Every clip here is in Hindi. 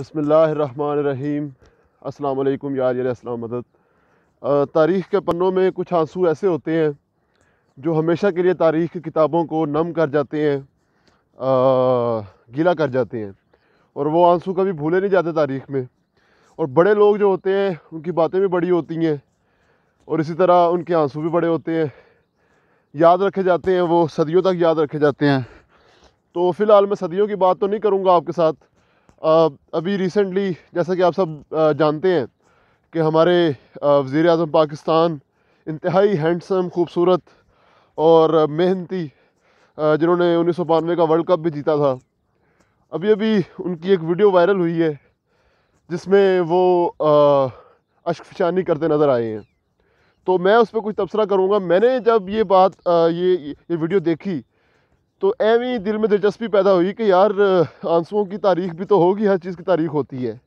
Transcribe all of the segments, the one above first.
बसमीम अल्लाम यार यार अस्सलाम मदद तारीख़ के पन्नों में कुछ आंसू ऐसे होते हैं जो हमेशा के लिए तारीख़ की किताबों को नम कर जाते हैं गीला कर जाते हैं और वो आंसू कभी भूले नहीं जाते तारीख़ में और बड़े लोग जो होते हैं उनकी बातें भी बड़ी होती हैं और इसी तरह उनके आंसू भी बड़े होते हैं याद रखे जाते हैं वो सदियों तक याद रखे जाते हैं तो फ़िलहाल मैं सदियों की बात तो नहीं करूँगा आपके साथ अभी रिसेंटली जैसा कि आप सब जानते हैं कि हमारे वज़ी अजम पाकिस्तान इंतहाई हैंडसम खूबसूरत और मेहनती जिन्होंने उन्नीस सौ बानवे का वर्ल्ड कप भी जीता था अभी अभी उनकी एक वीडियो वायरल हुई है जिसमें वो अशकफशानी करते नज़र आए हैं तो मैं उस पर कुछ तबसरा करूँगा मैंने जब ये बात आ, ये ये वीडियो देखी तो एवं दिल में दिलचस्पी पैदा हुई कि यार आंसुओं की तारीख भी तो होगी हर चीज़ की तारीख होती है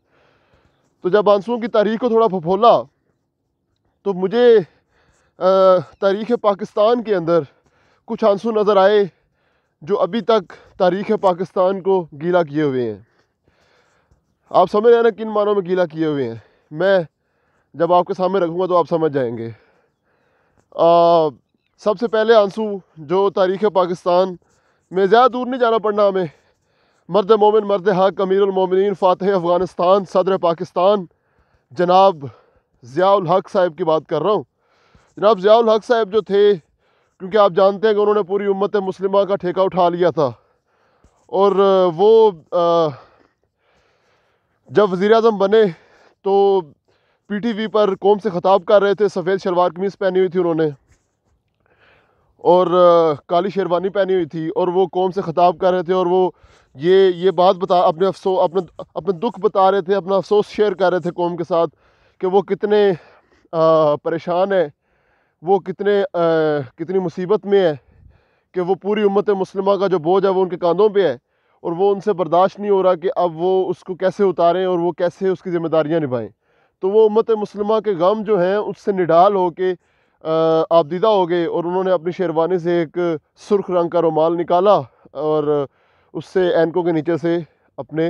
तो जब आंसुओं की तारीख को थोड़ा फफोला तो मुझे तारीख पाकिस्तान के अंदर कुछ आंसू नज़र आए जो अभी तक तारीख पाकिस्तान को गीला किए हुए हैं आप समझ रहे हैं ना किन मानों में गीला किए हुए हैं मैं जब आपके सामने रखूँगा तो आप समझ जाएंगे आ, सबसे पहले आंसू जो तारीख पाकिस्तान में ज़्यादा दूर नहीं जाना पड़ना हमें मर्द मोमिन मर्द हक अमीरमिन फ़ातह अफ़गानिस्तान सदर पाकिस्तान जनाब ज़ियाउल हक साहब की बात कर रहा हूँ जनाब ज़ियाउल हक साहब जो थे क्योंकि आप जानते हैं कि उन्होंने पूरी उम्मत मुस्लिमा का ठेका उठा लिया था और वो जब वज़ी अजम बने तो पी टी वी पर कौम से ख़ताब कर रहे थे सफ़ेद शलवार कमीज़ पहनी हुई थी उन्होंने और काली शेरवानी पहनी हुई थी और वो कौम से ख़ताब कर रहे थे और वो ये ये बात बता अपने अफसोस अपने अपने दुख बता रहे थे अपना अफसोस शेयर कर रहे थे कौम के साथ कि वो कितने परेशान है वो कितने आ, कितनी मुसीबत में है कि वो पूरी उम्मत मुसलमा का जो बोझ है वो उनके कंधों पे है और वो उनसे बर्दाश्त नहीं हो रहा कि अब वो उसको कैसे उतारें और वो कैसे उसकी ज़िम्मेदारियाँ निभाएँ तो वो उम्मत मुसलमा के गम जो हैं उससे निडाल हो के दीदा हो गए और उन्होंने अपनी शेरवानी से एक सुर्ख रंग का रुमाल निकाला और उससे एनकों के नीचे से अपने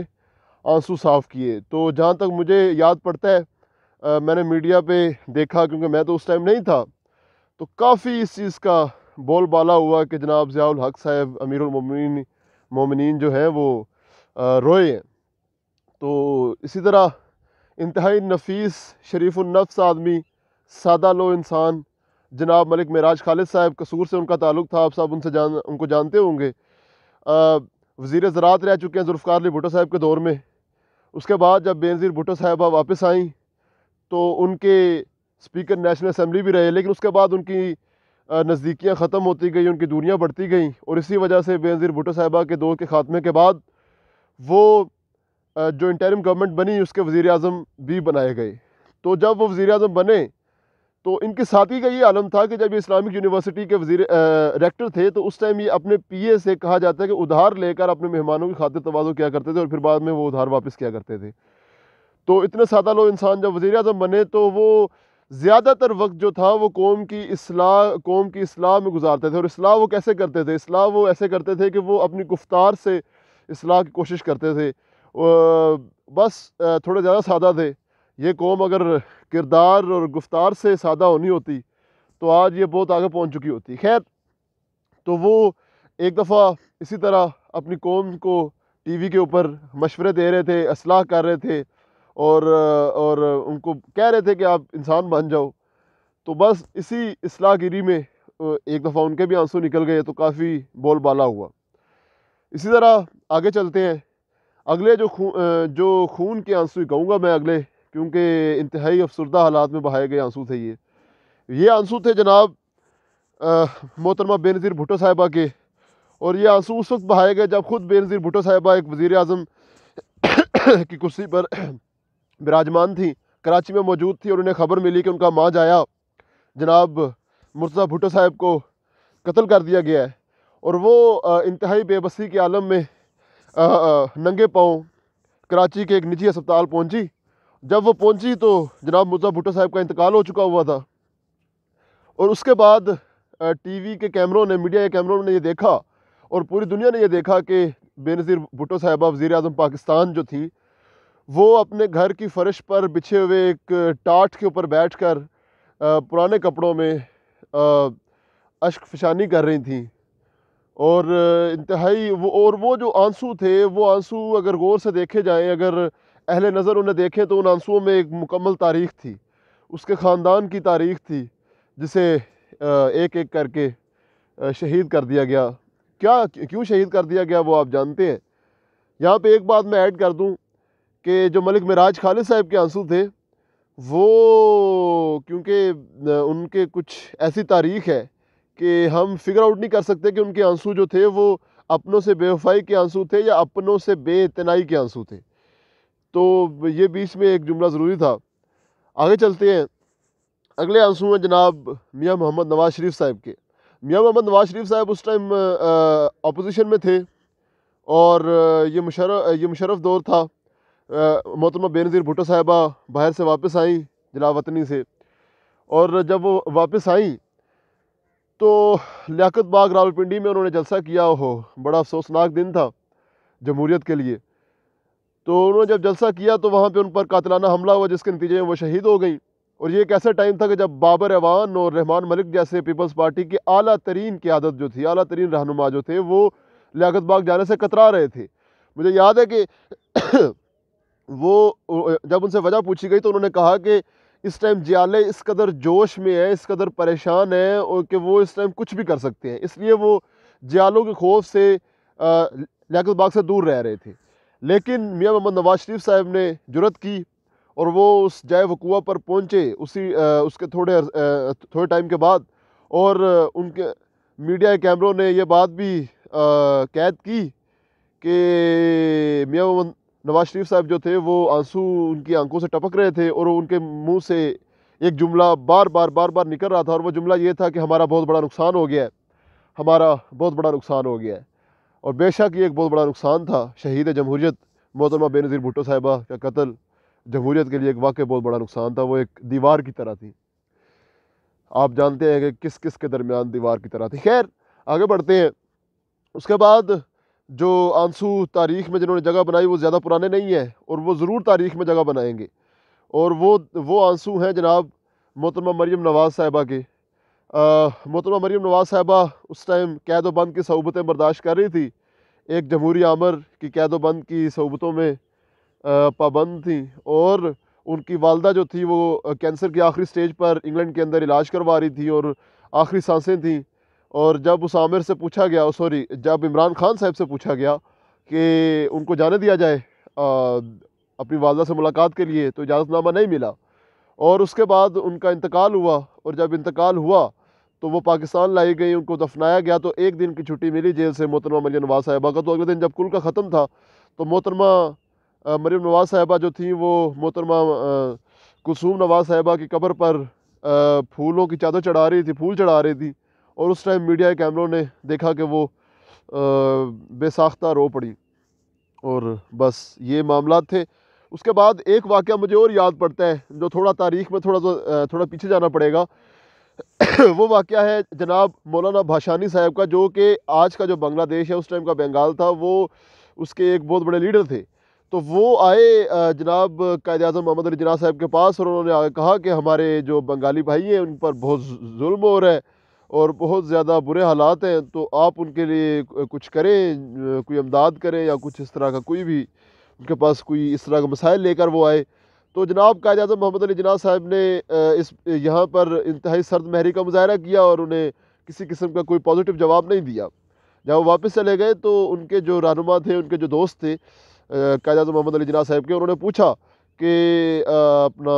आंसू साफ़ किए तो जहाँ तक मुझे याद पड़ता है आ, मैंने मीडिया पे देखा क्योंकि मैं तो उस टाइम नहीं था तो काफ़ी इस चीज़ का बोल बाला हुआ कि जनाब ज़ियाल हक साहब अमीरमिन मोमिन जो हैं वो आ, रोए हैं तो इसी तरह इंतहाई नफीस शरीफ़ुलनफ्स आदमी सादा लो इंसान जनाब मलिक मराज खालिद साहब कसूर से उनका ताल्लुक था आप साहब उनसे जान उनको जानते होंगे वजीर ज़रात रह चुके हैं जुल्फ़ार अली भुटो साहब के दौर में उसके बाद जब बेनज़ीर भुटो साहबा वापस आई तो उनके स्पीकर नेशनल असम्बली भी रहे लेकिन उसके बाद उनकी नज़दीकियाँ ख़त्म होती गई उनकी दूरियाँ बढ़ती गई और इसी वजह से बेनज़ीर भुटो साहबा के दौर के ख़ात्मे के बाद वो जो इंटरम गवर्नमेंट बनी उसके वज़ी अजम भी बनाए गए तो जब वो वज़ी अजम बने तो इनके साथी का ये आलम था कि जब ये इस्लामिक यूनिवर्सिटी के वजीर रेक्टर थे तो उस टाइम ये अपने पीए से कहा जाता है कि उधार लेकर अपने मेहमानों की खातिर तोज़ो किया करते थे और फिर बाद में वो उधार वापस किया करते थे तो इतने सादा लोग इंसान जब वज़ी अजम बने तो वो ज़्यादातर वक्त जो था वो कौम की असलाह कौम की असलाह में गुजारते थे और असलाह वो कैसे करते थे असलाह वो ऐसे करते थे कि वो अपनी गुफ्तार से असलाह की कोशिश करते थे बस थोड़े ज़्यादा सादा थे ये कौम अगर किरदार और गुफ्तार से सादा होनी होती तो आज ये बहुत आगे पहुंच चुकी होती खैर तो वो एक दफ़ा इसी तरह अपनी कौम को टीवी के ऊपर मशवरे दे रहे थे असलाह कर रहे थे और और उनको कह रहे थे कि आप इंसान बन जाओ तो बस इसी असलाहगिरी में एक दफ़ा उनके भी आंसू निकल गए तो काफ़ी बोलबाला हुआ इसी तरह आगे चलते हैं अगले जो खून जो खून के आंसू कहूँगा मैं अगले क्योंकि इंतहाई अफसरदा हालात में बहाए गए आंसू थे ये ये आंसू थे जनाब मोहतरमा बेनज़ीर भुटो साहिबा के और ये आंसू उस वक्त बहाए गए जब ख़ुद बेनज़ीर भुटो साहिबा एक वज़ी अजम की कुर्सी पर विराजमान थी कराची में मौजूद थी और उन्हें खबर मिली कि उनका माँ जाया जनाब मुर्जा भुटो साहब को कत्ल कर दिया गया है और वो इंतहाई बेबसी के आलम में नंगे पाँव कराची के एक निजी अस्पताल पहुँची जब वो पहुंची तो जनाब मुर्जा भुट्टो साहब का इंतकाल हो चुका हुआ था और उसके बाद टीवी के कैमरों ने मीडिया के कैमरों ने ये देखा और पूरी दुनिया ने यह देखा कि बेनज़ीर भुट्टो साहिबा वज़ी अजम पाकिस्तान जो थी वो अपने घर की फ़र्श पर बिछे हुए एक टाट के ऊपर बैठ कर पुराने कपड़ों में अश्क फिशानी कर रही थी और इंतहाई वो और वो जो आंसू थे वो आंसू अगर गौर से देखे जाएँ अगर अहल नज़र उन्हें देखें तो उन आंसुओं में एक मुकम्मल तारीख थी उसके ख़ानदान की तारीख थी जिसे एक एक करके शहीद कर दिया गया क्या क्यों शहीद कर दिया गया वो आप जानते हैं यहाँ पे एक बात मैं ऐड कर दूँ कि जो मलिक मराज खालिद साहब के आंसू थे वो क्योंकि उनके कुछ ऐसी तारीख है कि हम फिगर आउट नहीं कर सकते कि उनके आंसू जो थे वो अपनों से बेवफाई के आंसू थे या अपनों से बेतनाई के आंसू थे तो ये बीच में एक जुमला ज़रूरी था आगे चलते हैं अगले आंसू हैं जनाब मियाँ मोहम्मद नवाज शरीफ साहब के मियाँ मोहम्मद नवाज शरीफ साहब उस टाइम अपोजिशन में थे और ये मुशरफ ये मुशरफ दौर था मोहतरमा बेनज़ीर भुटो साहिबा बाहर से वापस आई जनाब वतनी से और जब वो वापस आई तो लियाकत बाग रावलपिंडी में उन्होंने जलसा किया हो बड़ा अफसोसनाक दिन था जमहूरीत के लिए तो उन्होंने जब जलसा किया तो वहाँ पर उन पर कातलाना हमला हुआ जिसके नतीजे में वो शहीद हो गई और ये एक ऐसा टाइम था कि जब बाबर एवान और रहमान मलिक जैसे पीपल्स पार्टी की अली तरीन क्यादत जो थी अली तरीन रहनुमा जो थे वो लियात बाग जाने से कतरा रहे थे मुझे याद है कि वो जब उनसे वजह पूछी गई तो उन्होंने कहा कि इस टाइम जियाले इस कदर जोश में है इस कदर परेशान है और कि वो इस टाइम कुछ भी कर सकते हैं इसलिए वो जियालों के खौफ से लियात बाग से दूर रह रहे थे लेकिन मियाँ मोहम्मद नवाज शरीफ साहब ने जरूरत की और वो उस जाए वकूआ पर पहुँचे उसी आ, उसके थोड़े आ, थोड़े टाइम के बाद और उनके मीडिया कैमरों ने यह बात भी आ, कैद की कि मियाँ मोहम्मद नवाज शरीफ साहब जो थे वो आंसू उनकी आंखों से टपक रहे थे और उनके मुंह से एक जुमला बार बार बार बार निकल रहा था और वो जुमला ये था कि हमारा बहुत बड़ा नुकसान हो गया है हमारा बहुत बड़ा नुकसान हो गया है और बेशक ये एक बहुत बड़ा नुकसान था शहीद जमहूरीत मोहतरमा बेनज़ीर भुट्टो साहिबा का कत्ल जमहूरीत के लिए एक वाकई बहुत बड़ा नुकसान था वो एक दीवार की तरह थी आप जानते हैं कि किस किस के दरमियान दीवार की तरह थी खैर आगे बढ़ते हैं उसके बाद जो आंसू तारीख में जिन्होंने जगह बनाई वो ज़्यादा पुराने नहीं हैं और वो ज़रूर तारीख में जगह बनाएंगे और वो वो आंसू हैं जनाब मोहतरमा मरियम नवाज़ साहिबा के मोहतरमा मरीम नवाज़ साहबा उस टाइम कैद बंद की सहूबतें बर्दाश्त कर रही थी एक जमहूरी आमर की कैद बंद की सहूबतों में पाबंद थी और उनकी वालदा जो थी वो कैंसर की आखिरी स्टेज पर इंग्लैंड के अंदर इलाज करवा रही थी और आखिरी सांसें थीं और जब उस आमिर से पूछा गया सॉरी जब इमरान खान साहब से पूछा गया कि उनको जाने दिया जाए आ, अपनी वालदा से मुलाकात के लिए तो इजाज़तनामा नहीं मिला और उसके बाद उनका इंतकाल हुआ और जब इंतकाल हुआ तो वो पाकिस्तान लाई गई उनको दफनाया गया तो एक दिन की छुट्टी मिली जेल से मोहतरमा मरियम नवाज साहिबा का तो अगले दिन जब कुल का ख़त्म था तो मोहतरमा मरियम नवाज साहिबा जो थी वो मोहतरमा कुसूम नवाज साहिबा की कब्र पर फूलों की चादर चढ़ा रही थी फूल चढ़ा रही थी और उस टाइम मीडिया के कैमरों ने देखा कि वो बेसाख्ता रो पड़ी और बस ये मामला थे उसके बाद एक वाक़ मुझे और याद पड़ता है जो थोड़ा तारीख में थोड़ा थोड़ा पीछे जाना पड़ेगा वो वाक़ है जनाब मौलाना भाषानी साहब का जो कि आज का जो बांग्लादेश है उस टाइम का बंगाल था वो उसके एक बहुत बड़े लीडर थे तो वो आए जनाब कायद अजम मोहम्मद अली जना साहब के पास और उन्होंने कहा कि हमारे जो बंगाली भाई हैं उन पर बहुत जुल्म हो रहा है और बहुत ज़्यादा बुरे हालात हैं तो आप उनके लिए कुछ करें कोई अमदाद करें या कुछ इस तरह का कोई भी उनके पास कोई इस तरह का मसाइल लेकर वो आए तो जनाब कायद अजम मोहम्मद अली जना साहब ने इस यहाँ पर इंतहाई सर्द महरी का मुजाहरा किया और उन्हें किसी किस्म का कोई पॉजिटिव जवाब नहीं दिया जब वो वापस चले गए तो उनके जो रहनुमा थे उनके जो दोस्त थे कायद अजम मोहम्मद अली जना साहब के उन्होंने पूछा कि अपना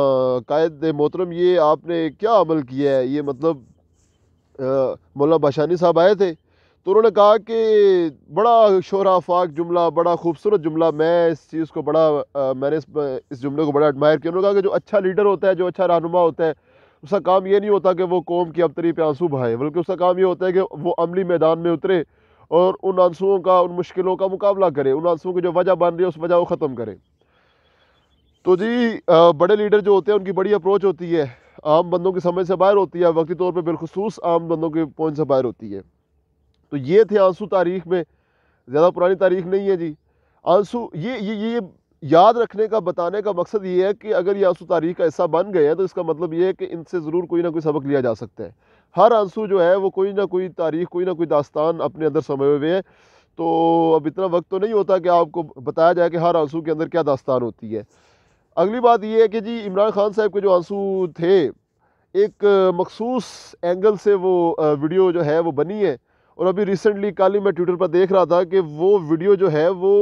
कायद मोहतरम ये आपने क्या अमल किया है ये मतलब मौलाना बाशानी साहब आए थे तो उन्होंने कहा कि बड़ा शोरा फाक जुमला बड़ा खूबसूरत जुमला मैं इस चीज़ को बड़ा आ, मैंने इस, इस जुमले को बड़ा एडमायर किया उन्होंने कहा कि जो अच्छा लीडर होता है जो अच्छा रहनुमा होता है उसका काम ये नहीं होता कि वो कौम की अबतरी पे आंसू बहाए बल्कि उसका काम ये होता है कि वो अमली मैदान में उतरे और उन आंसुओं का उन मुश्किलों का मुकाबला करे उन आंसुओं की जो वजह बन रही है उस वजह को ख़त्म करें तो जी आ, बड़े लीडर जो होते हैं उनकी बड़ी अप्रोच होती है आम बंदों की समझ से बाहर होती है वक्ती तौर पर बिलखसूस आम बंदों की पॉइंट से बाहर होती है तो ये थे आंसू तारीख में ज़्यादा पुरानी तारीख नहीं है जी आंसू ये ये ये याद रखने का बताने का मकसद ये है कि अगर ये आंसू तारीख का हिस्सा बन गए हैं तो इसका मतलब ये है कि इनसे ज़रूर कोई ना कोई सबक लिया जा सकता है हर आंसू जो है वो कोई ना कोई तारीख कोई ना कोई दास्तान अपने अंदर समय हुए है तो अब इतना वक्त तो नहीं होता कि आपको बताया जाए कि हर आंसू के अंदर क्या दास्तान होती है अगली बात ये है कि जी इमरान खान साहब के जो आंसू थे एक मखसूस एंगल से वो वीडियो जो है वो बनी है और अभी रिसेंटली कल ही मैं ट्विटर पर देख रहा था कि वो वीडियो जो है वो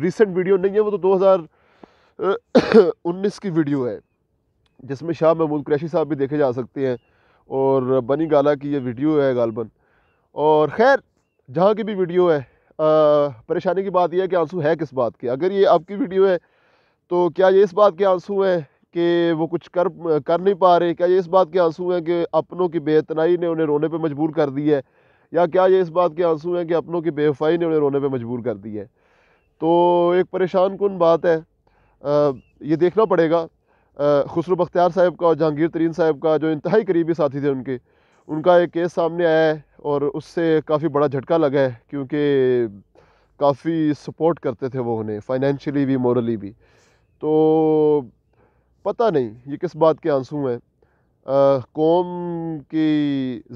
रिसेंट वीडियो नहीं है वो तो 2019 की वीडियो है जिसमें शाह महमूद क्रैशी साहब भी देखे जा सकते हैं और बनी गाला की ये वीडियो है गालबन और खैर जहाँ की भी वीडियो है परेशानी की बात यह है कि आंसू है किस बात के अगर ये आपकी वीडियो है तो क्या ये इस बात के आंसू हैं कि वो कुछ कर कर नहीं पा रहे क्या ये इस बात के आंसू हैं कि अपनों की बेतनाई ने उन्हें रोने पर मजबूर कर दी है या क्या ये इस बात के आंसू हैं कि अपनों की बेवफाई ने उन्हें रोने पर मजबूर कर दी है तो एक परेशान कन बात है आ, ये देखना पड़ेगा खुसरू बख्तियार साहब का और जहांगीर तरीन साहब का जो इंतहाई करीबी साथी थे उनके उनका एक केस सामने आया है और उससे काफ़ी बड़ा झटका लगा है क्योंकि काफ़ी सपोर्ट करते थे वो उन्हें फाइनेंशियली भी मॉरली भी तो पता नहीं ये किस बात के आंसू हैं कौम की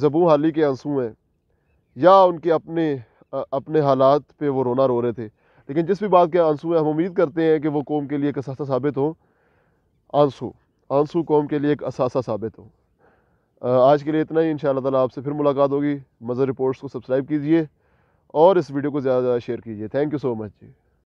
जबू हाली के आंसू हैं या उनके अपने आ, अपने हालात पे वो रोना रो रहे थे लेकिन जिस भी बात के आंसू हैं हम उम्मीद करते हैं कि वो कौम के लिए एक असासा साबित हो आंसू आंसू कौम के लिए एक असासा साबित हो आ, आज के लिए इतना ही इन ताला आपसे फिर मुलाकात होगी मज़र रिपोर्ट्स को सब्सक्राइब कीजिए और इस वीडियो को ज़्यादा ज़्यादा शेयर कीजिए thank you so much ji